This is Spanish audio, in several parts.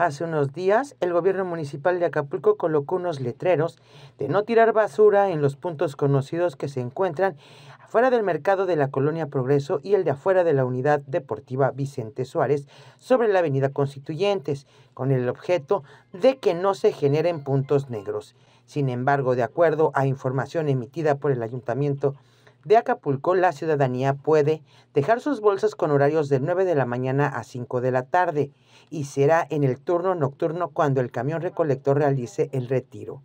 Hace unos días, el gobierno municipal de Acapulco colocó unos letreros de no tirar basura en los puntos conocidos que se encuentran afuera del mercado de la Colonia Progreso y el de afuera de la unidad deportiva Vicente Suárez sobre la avenida Constituyentes, con el objeto de que no se generen puntos negros. Sin embargo, de acuerdo a información emitida por el ayuntamiento, de Acapulco, la ciudadanía puede dejar sus bolsas con horarios de 9 de la mañana a 5 de la tarde y será en el turno nocturno cuando el camión recolector realice el retiro.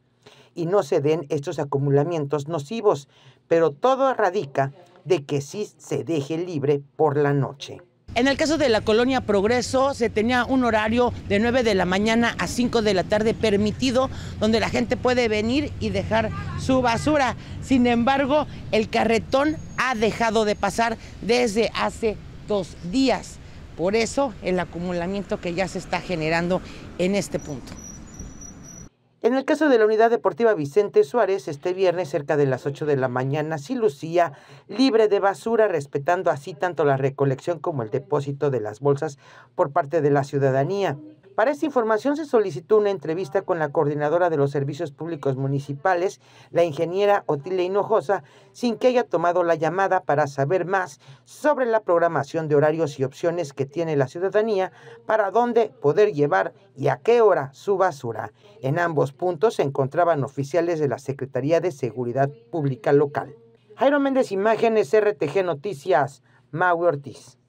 Y no se den estos acumulamientos nocivos, pero todo radica de que sí se deje libre por la noche. En el caso de la colonia Progreso, se tenía un horario de 9 de la mañana a 5 de la tarde permitido, donde la gente puede venir y dejar su basura. Sin embargo, el carretón ha dejado de pasar desde hace dos días. Por eso el acumulamiento que ya se está generando en este punto. En el caso de la Unidad Deportiva Vicente Suárez, este viernes cerca de las 8 de la mañana sí lucía libre de basura, respetando así tanto la recolección como el depósito de las bolsas por parte de la ciudadanía. Para esta información se solicitó una entrevista con la coordinadora de los servicios públicos municipales, la ingeniera Otile Hinojosa, sin que haya tomado la llamada para saber más sobre la programación de horarios y opciones que tiene la ciudadanía para dónde poder llevar y a qué hora su basura. En ambos puntos se encontraban oficiales de la Secretaría de Seguridad Pública Local. Jairo Méndez Imágenes, RTG Noticias, Mau Ortiz.